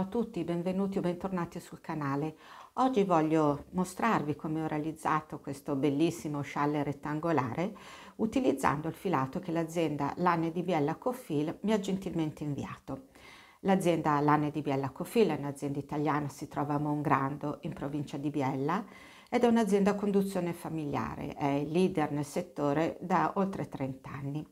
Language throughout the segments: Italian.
ciao a tutti, benvenuti o bentornati sul canale. Oggi voglio mostrarvi come ho realizzato questo bellissimo scialle rettangolare utilizzando il filato che l'azienda Lane di Biella Cofil mi ha gentilmente inviato. L'azienda Lane di Biella Cofil è un'azienda italiana, si trova a Mongrando in provincia di Biella ed è un'azienda a conduzione familiare, è leader nel settore da oltre 30 anni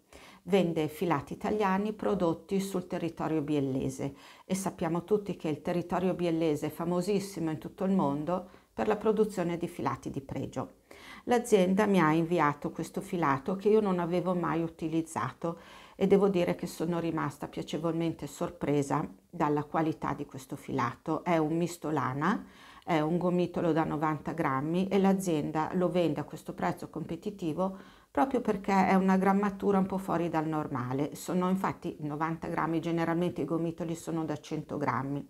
vende filati italiani prodotti sul territorio biellese e sappiamo tutti che il territorio biellese è famosissimo in tutto il mondo per la produzione di filati di pregio. L'azienda mi ha inviato questo filato che io non avevo mai utilizzato e devo dire che sono rimasta piacevolmente sorpresa dalla qualità di questo filato. È un misto lana, è un gomitolo da 90 grammi e l'azienda lo vende a questo prezzo competitivo proprio perché è una grammatura un po' fuori dal normale. Sono infatti 90 grammi, generalmente i gomitoli sono da 100 grammi.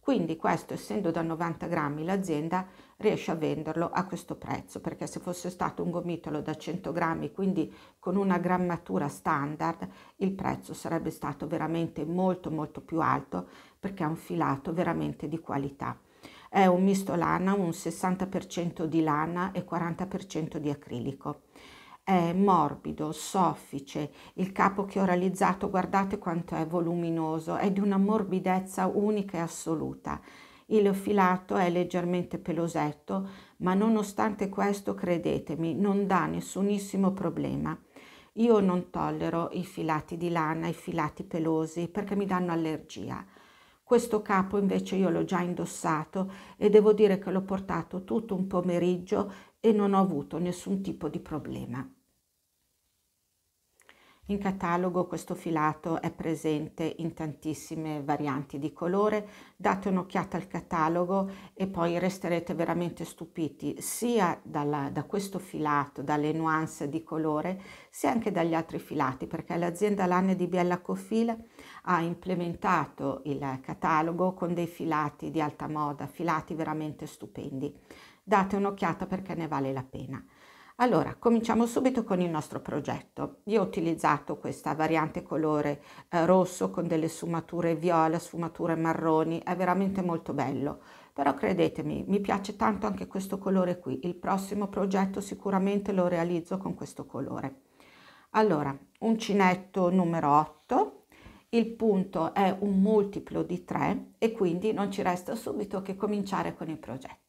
Quindi questo, essendo da 90 grammi, l'azienda riesce a venderlo a questo prezzo, perché se fosse stato un gomitolo da 100 grammi, quindi con una grammatura standard, il prezzo sarebbe stato veramente molto molto più alto, perché è un filato veramente di qualità. È un misto lana, un 60% di lana e 40% di acrilico è morbido, soffice, il capo che ho realizzato, guardate quanto è voluminoso, è di una morbidezza unica e assoluta. Il filato è leggermente pelosetto, ma nonostante questo, credetemi, non dà nessunissimo problema. Io non tollero i filati di lana, i filati pelosi, perché mi danno allergia. Questo capo invece io l'ho già indossato e devo dire che l'ho portato tutto un pomeriggio e non ho avuto nessun tipo di problema. In catalogo questo filato è presente in tantissime varianti di colore, date un'occhiata al catalogo e poi resterete veramente stupiti sia dalla, da questo filato, dalle nuance di colore, sia anche dagli altri filati perché l'azienda Lanne di Biella Cofil ha implementato il catalogo con dei filati di alta moda, filati veramente stupendi. Date un'occhiata perché ne vale la pena. Allora, cominciamo subito con il nostro progetto. Io ho utilizzato questa variante colore eh, rosso con delle sfumature viola, sfumature marroni, è veramente molto bello. Però credetemi, mi piace tanto anche questo colore qui. Il prossimo progetto sicuramente lo realizzo con questo colore. Allora, uncinetto numero 8, il punto è un multiplo di 3 e quindi non ci resta subito che cominciare con il progetto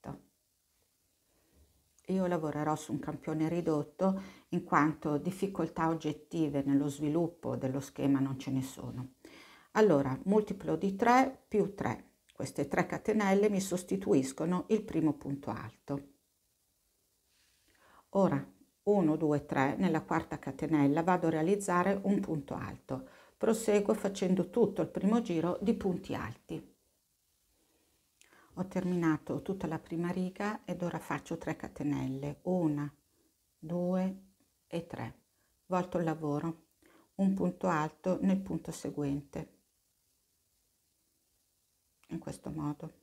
io lavorerò su un campione ridotto in quanto difficoltà oggettive nello sviluppo dello schema non ce ne sono. Allora, multiplo di 3 più 3. Queste tre catenelle mi sostituiscono il primo punto alto. Ora, 1, 2, 3, nella quarta catenella vado a realizzare un punto alto. Proseguo facendo tutto il primo giro di punti alti ho terminato tutta la prima riga ed ora faccio 3 catenelle 1 2 e 3 volto il lavoro un punto alto nel punto seguente in questo modo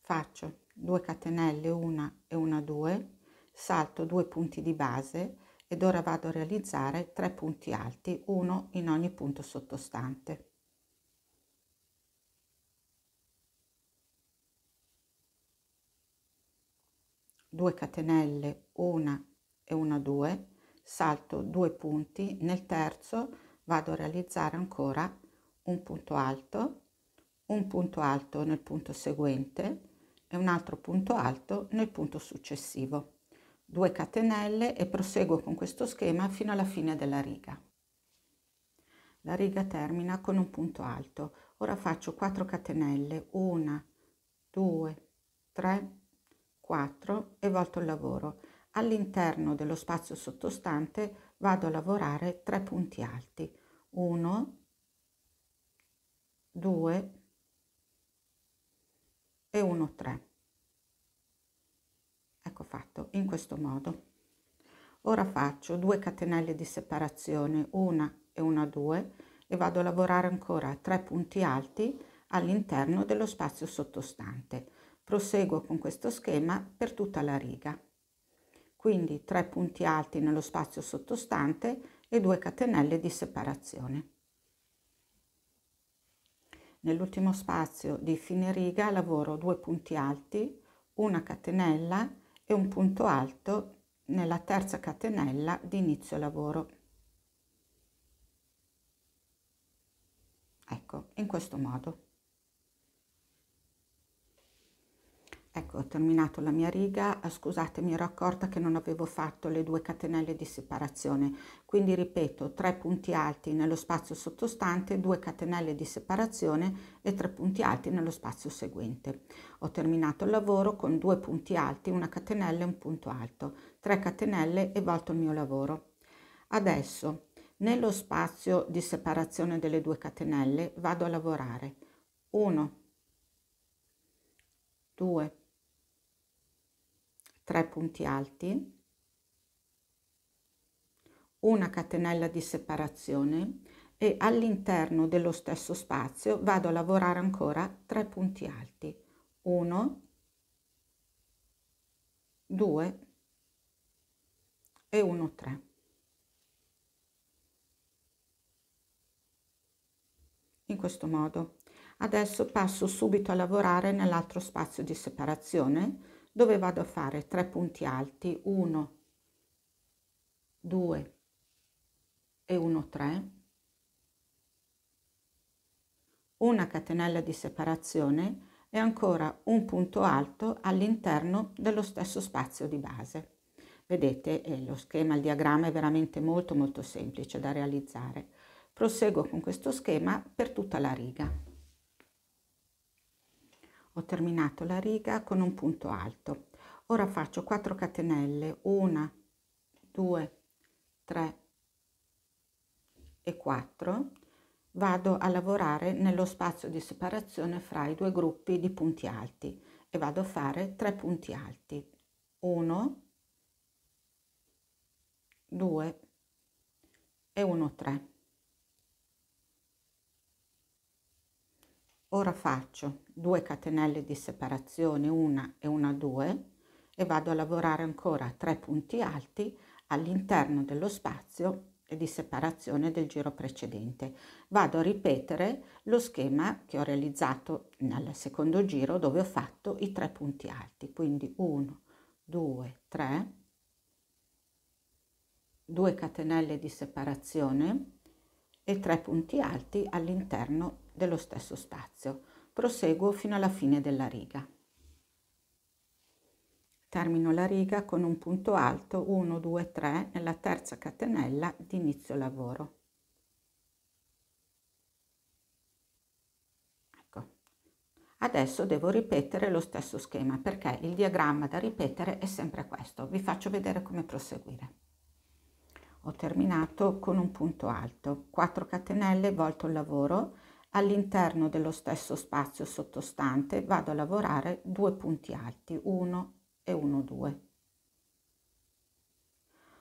faccio 2 catenelle 1 e 1 2 salto 2 punti di base ed ora vado a realizzare 3 punti alti uno in ogni punto sottostante 2 catenelle 1 e una 2 salto 2 punti nel terzo vado a realizzare ancora un punto alto un punto alto nel punto seguente e un altro punto alto nel punto successivo 2 catenelle e proseguo con questo schema fino alla fine della riga la riga termina con un punto alto ora faccio 4 catenelle 1 2 3 4. volto il lavoro. All'interno dello spazio sottostante vado a lavorare tre punti alti. 1, 2 e 1, 3. Ecco fatto in questo modo. Ora faccio due catenelle di separazione, una e una 2 e vado a lavorare ancora tre punti alti all'interno dello spazio sottostante. Proseguo con questo schema per tutta la riga. Quindi tre punti alti nello spazio sottostante e 2 catenelle di separazione. Nell'ultimo spazio di fine riga lavoro due punti alti, una catenella e un punto alto nella terza catenella di inizio lavoro. Ecco, in questo modo. Ecco, ho terminato la mia riga, ah, scusate, mi ero accorta che non avevo fatto le due catenelle di separazione, quindi ripeto, tre punti alti nello spazio sottostante, 2 catenelle di separazione e 3 punti alti nello spazio seguente. Ho terminato il lavoro con due punti alti, una catenella e un punto alto, 3 catenelle e volto il mio lavoro. Adesso, nello spazio di separazione delle due catenelle, vado a lavorare 1, 2, 3 punti alti una catenella di separazione e all'interno dello stesso spazio vado a lavorare ancora 3 punti alti 1 2 e 1 3 in questo modo adesso passo subito a lavorare nell'altro spazio di separazione dove vado a fare tre punti alti 1 2 e 1 3 una catenella di separazione e ancora un punto alto all'interno dello stesso spazio di base vedete eh, lo schema il diagramma è veramente molto molto semplice da realizzare proseguo con questo schema per tutta la riga ho terminato la riga con un punto alto ora faccio 4 catenelle 1 2 3 e 4 vado a lavorare nello spazio di separazione fra i due gruppi di punti alti e vado a fare 3 punti alti 1 2 e 1 3 ora faccio 2 catenelle di separazione una e una 2 e vado a lavorare ancora 3 punti alti all'interno dello spazio di separazione del giro precedente vado a ripetere lo schema che ho realizzato nel secondo giro dove ho fatto i tre punti alti quindi 1 2 3 2 catenelle di separazione e 3 punti alti all'interno dello stesso spazio. Proseguo fino alla fine della riga. Termino la riga con un punto alto 1, 2, 3 nella terza catenella di inizio lavoro. Ecco. Adesso devo ripetere lo stesso schema perché il diagramma da ripetere è sempre questo. Vi faccio vedere come proseguire. Ho terminato con un punto alto, 4 catenelle, volto il lavoro, all'interno dello stesso spazio sottostante vado a lavorare due punti alti 1 e 1 2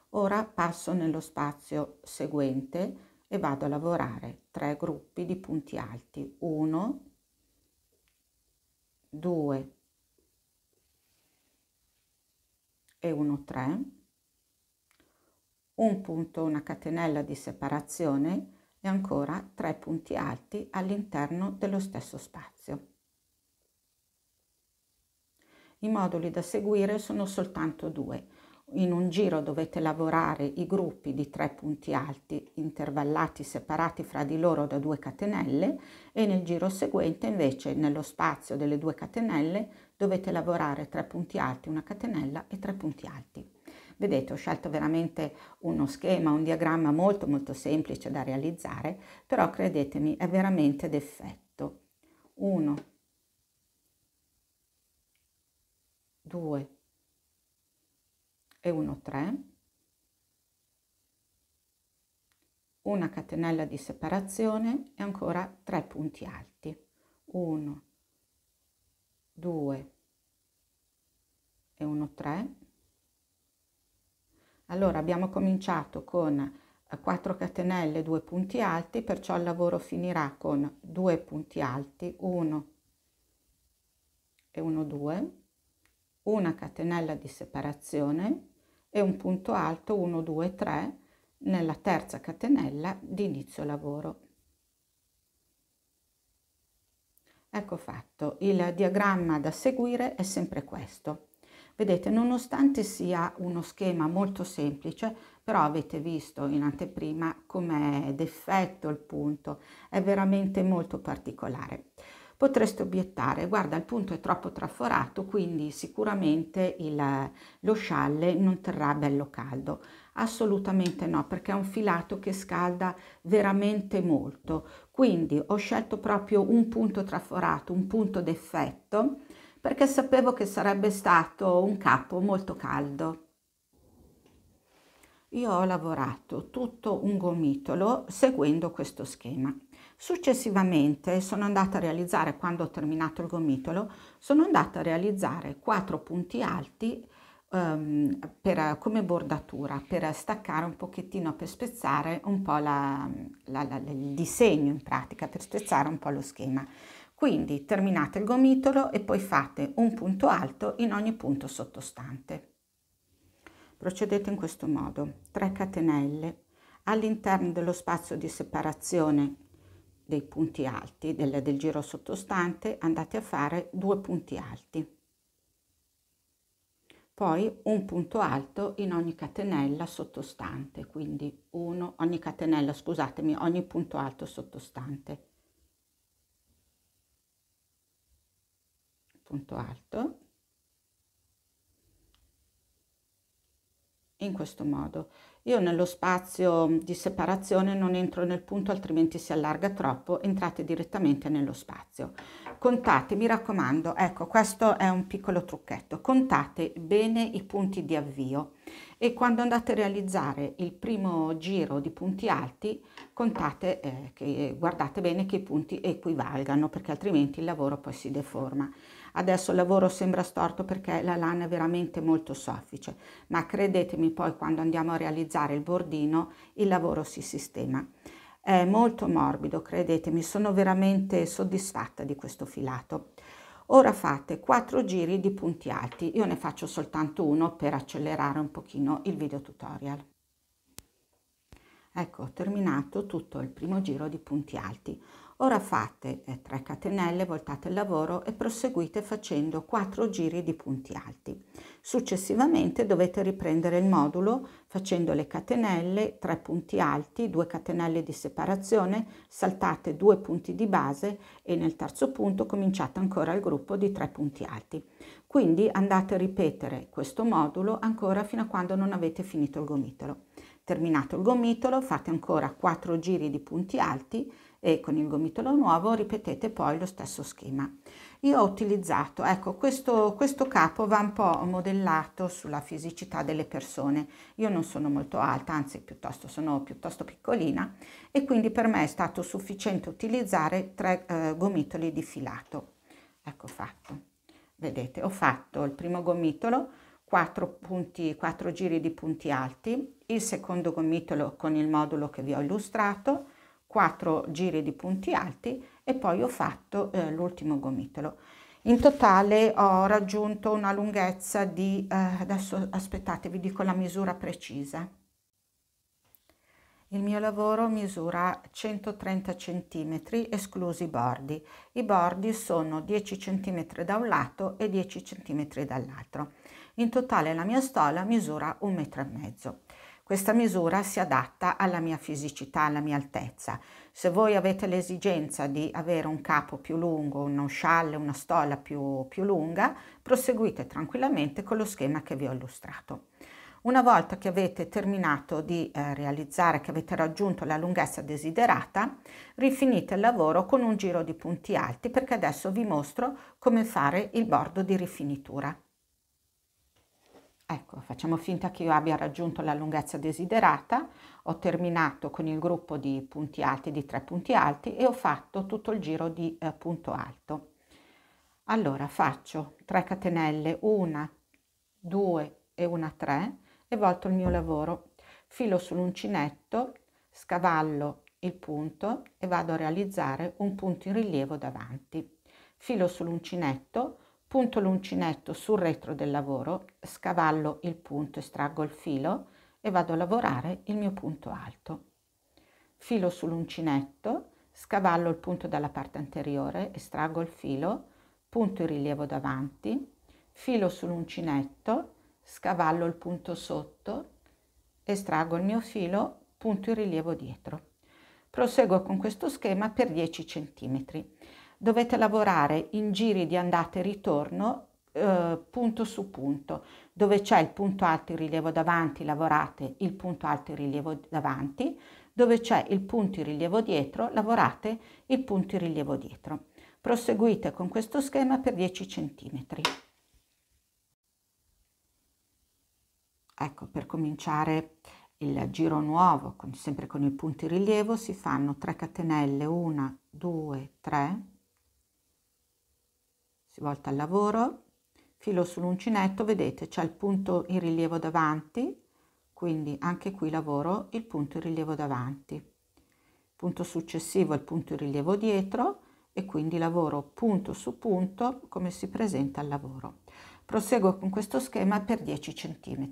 ora passo nello spazio seguente e vado a lavorare tre gruppi di punti alti 1 2 e 1 3 un punto una catenella di separazione e ancora tre punti alti all'interno dello stesso spazio. I moduli da seguire sono soltanto due. In un giro dovete lavorare i gruppi di tre punti alti intervallati separati fra di loro da due catenelle e nel giro seguente invece nello spazio delle due catenelle dovete lavorare tre punti alti, una catenella e tre punti alti. Vedete, ho scelto veramente uno schema, un diagramma molto molto semplice da realizzare, però credetemi, è veramente d'effetto. 1, 2 e 1, 3. Una catenella di separazione e ancora 3 punti alti. 1, 2 e 1, 3 allora abbiamo cominciato con 4 eh, catenelle, 2 punti alti, perciò il lavoro finirà con 2 punti alti, 1 e 1, 2, una catenella di separazione e un punto alto 1, 2, 3 nella terza catenella di inizio lavoro. Ecco fatto, il diagramma da seguire è sempre questo. Vedete, nonostante sia uno schema molto semplice, però avete visto in anteprima com'è defetto il punto, è veramente molto particolare. Potreste obiettare, guarda il punto è troppo traforato, quindi sicuramente il, lo scialle non terrà bello caldo. Assolutamente no, perché è un filato che scalda veramente molto. Quindi ho scelto proprio un punto traforato, un punto d'effetto, perché sapevo che sarebbe stato un capo molto caldo. Io ho lavorato tutto un gomitolo seguendo questo schema. Successivamente sono andata a realizzare, quando ho terminato il gomitolo, sono andata a realizzare quattro punti alti um, per, come bordatura, per staccare un pochettino, per spezzare un po' la, la, la, il disegno in pratica, per spezzare un po' lo schema. Quindi terminate il gomitolo e poi fate un punto alto in ogni punto sottostante. Procedete in questo modo. 3 catenelle all'interno dello spazio di separazione dei punti alti del, del giro sottostante andate a fare due punti alti poi un punto alto in ogni catenella sottostante, quindi uno, ogni catenella, scusatemi, ogni punto alto sottostante. punto alto in questo modo io nello spazio di separazione non entro nel punto altrimenti si allarga troppo entrate direttamente nello spazio contate mi raccomando ecco questo è un piccolo trucchetto contate bene i punti di avvio e quando andate a realizzare il primo giro di punti alti contate eh, che guardate bene che i punti equivalgano perché altrimenti il lavoro poi si deforma Adesso il lavoro sembra storto perché la lana è veramente molto soffice, ma credetemi poi quando andiamo a realizzare il bordino il lavoro si sistema. È molto morbido, credetemi, sono veramente soddisfatta di questo filato. Ora fate 4 giri di punti alti, io ne faccio soltanto uno per accelerare un pochino il video tutorial. Ecco, ho terminato tutto il primo giro di punti alti. Ora fate 3 eh, catenelle, voltate il lavoro e proseguite facendo 4 giri di punti alti. Successivamente dovete riprendere il modulo facendo le catenelle, 3 punti alti, 2 catenelle di separazione, saltate 2 punti di base e nel terzo punto cominciate ancora il gruppo di 3 punti alti. Quindi andate a ripetere questo modulo ancora fino a quando non avete finito il gomitolo. Terminato il gomitolo fate ancora 4 giri di punti alti e con il gomitolo nuovo ripetete poi lo stesso schema. Io ho utilizzato, ecco, questo, questo capo va un po' modellato sulla fisicità delle persone. Io non sono molto alta, anzi piuttosto sono piuttosto piccolina e quindi per me è stato sufficiente utilizzare tre eh, gomitoli di filato. Ecco fatto. Vedete, ho fatto il primo gomitolo, 4, punti, 4 giri di punti alti, il secondo gomitolo con il modulo che vi ho illustrato, 4 giri di punti alti e poi ho fatto eh, l'ultimo gomitolo. In totale ho raggiunto una lunghezza di, eh, adesso aspettate vi dico la misura precisa. Il mio lavoro misura 130 cm esclusi i bordi. I bordi sono 10 cm da un lato e 10 cm dall'altro. In totale la mia stola misura un metro e mezzo. Questa misura si adatta alla mia fisicità, alla mia altezza. Se voi avete l'esigenza di avere un capo più lungo, uno scialle, una stola più, più lunga, proseguite tranquillamente con lo schema che vi ho illustrato. Una volta che avete terminato di eh, realizzare, che avete raggiunto la lunghezza desiderata, rifinite il lavoro con un giro di punti alti perché adesso vi mostro come fare il bordo di rifinitura. Ecco, facciamo finta che io abbia raggiunto la lunghezza desiderata, ho terminato con il gruppo di punti alti, di tre punti alti e ho fatto tutto il giro di eh, punto alto. Allora faccio 3 catenelle, 1, 2 e una 3 e volto il mio lavoro. Filo sull'uncinetto, scavallo il punto e vado a realizzare un punto in rilievo davanti. Filo sull'uncinetto, punto l'uncinetto sul retro del lavoro, scavallo il punto, estraggo il filo e vado a lavorare il mio punto alto. Filo sull'uncinetto, scavallo il punto dalla parte anteriore, estraggo il filo, punto il rilievo davanti, filo sull'uncinetto, scavallo il punto sotto, estraggo il mio filo, punto il rilievo dietro. Proseguo con questo schema per 10 centimetri dovete lavorare in giri di andata e ritorno eh, punto su punto. Dove c'è il punto alto in rilievo davanti lavorate il punto alto in rilievo davanti, dove c'è il punto in rilievo dietro lavorate il punto in rilievo dietro. Proseguite con questo schema per 10 centimetri Ecco, per cominciare il giro nuovo, con, sempre con il punto in rilievo, si fanno 3 catenelle, 1, 2, 3, volta al lavoro, filo sull'uncinetto, vedete c'è il punto in rilievo davanti, quindi anche qui lavoro il punto in rilievo davanti. Punto successivo il punto in rilievo dietro e quindi lavoro punto su punto come si presenta al lavoro. Proseguo con questo schema per 10 cm.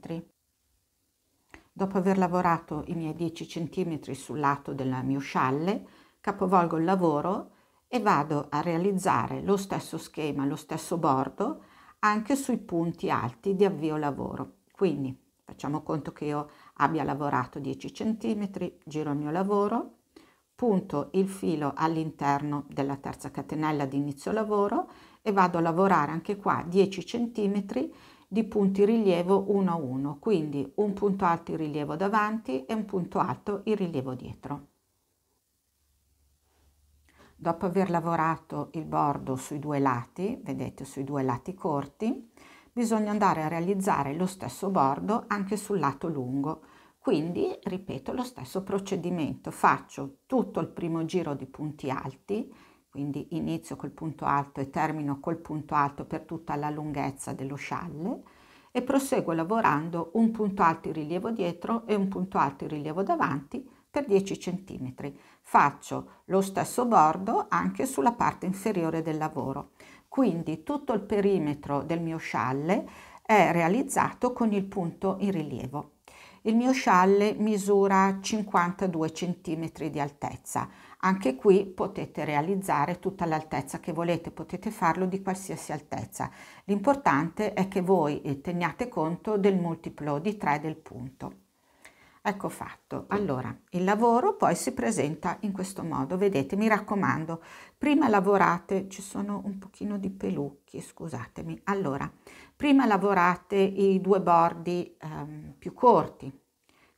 Dopo aver lavorato i miei 10 cm sul lato del mio scialle, capovolgo il lavoro e vado a realizzare lo stesso schema, lo stesso bordo anche sui punti alti di avvio lavoro. Quindi facciamo conto che io abbia lavorato 10 cm, giro il mio lavoro, punto il filo all'interno della terza catenella di inizio lavoro e vado a lavorare anche qua 10 cm di punti rilievo 1 a 1, quindi un punto alto il rilievo davanti e un punto alto il rilievo dietro. Dopo aver lavorato il bordo sui due lati, vedete sui due lati corti, bisogna andare a realizzare lo stesso bordo anche sul lato lungo. Quindi ripeto lo stesso procedimento, faccio tutto il primo giro di punti alti, quindi inizio col punto alto e termino col punto alto per tutta la lunghezza dello scialle e proseguo lavorando un punto alto in rilievo dietro e un punto alto in rilievo davanti per 10 cm. Faccio lo stesso bordo anche sulla parte inferiore del lavoro. Quindi tutto il perimetro del mio scialle è realizzato con il punto in rilievo. Il mio scialle misura 52 cm di altezza. Anche qui potete realizzare tutta l'altezza che volete, potete farlo di qualsiasi altezza. L'importante è che voi eh, teniate conto del multiplo di 3 del punto. Ecco fatto. Allora, il lavoro poi si presenta in questo modo. Vedete, mi raccomando, prima lavorate, ci sono un pochino di pelucchi, scusatemi. Allora, prima lavorate i due bordi ehm, più corti,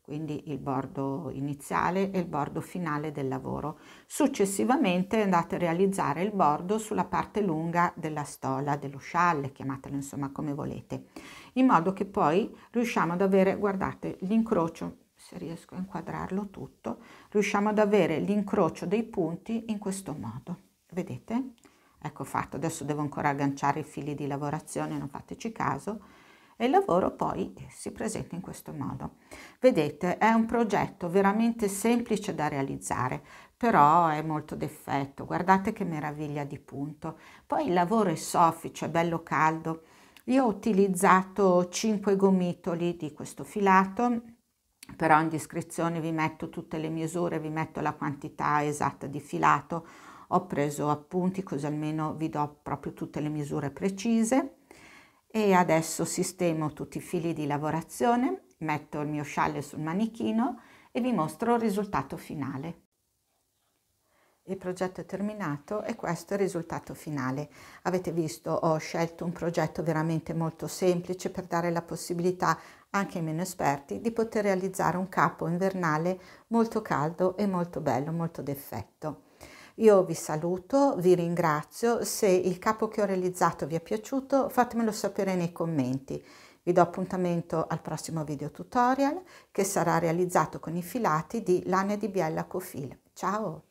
quindi il bordo iniziale e il bordo finale del lavoro. Successivamente andate a realizzare il bordo sulla parte lunga della stola, dello scialle, chiamatelo insomma come volete, in modo che poi riusciamo ad avere, guardate, l'incrocio se riesco a inquadrarlo tutto, riusciamo ad avere l'incrocio dei punti in questo modo. Vedete? Ecco fatto, adesso devo ancora agganciare i fili di lavorazione, non fateci caso, e il lavoro poi si presenta in questo modo. Vedete, è un progetto veramente semplice da realizzare, però è molto d'effetto, guardate che meraviglia di punto. Poi il lavoro è soffice, è bello caldo. Io ho utilizzato 5 gomitoli di questo filato però in descrizione vi metto tutte le misure, vi metto la quantità esatta di filato, ho preso appunti così almeno vi do proprio tutte le misure precise e adesso sistemo tutti i fili di lavorazione, metto il mio scialle sul manichino e vi mostro il risultato finale il progetto è terminato e questo è il risultato finale. Avete visto, ho scelto un progetto veramente molto semplice per dare la possibilità anche ai meno esperti di poter realizzare un capo invernale molto caldo e molto bello, molto d'effetto. Io vi saluto, vi ringrazio, se il capo che ho realizzato vi è piaciuto fatemelo sapere nei commenti. Vi do appuntamento al prossimo video tutorial che sarà realizzato con i filati di Lania di Biella Cofil. Ciao!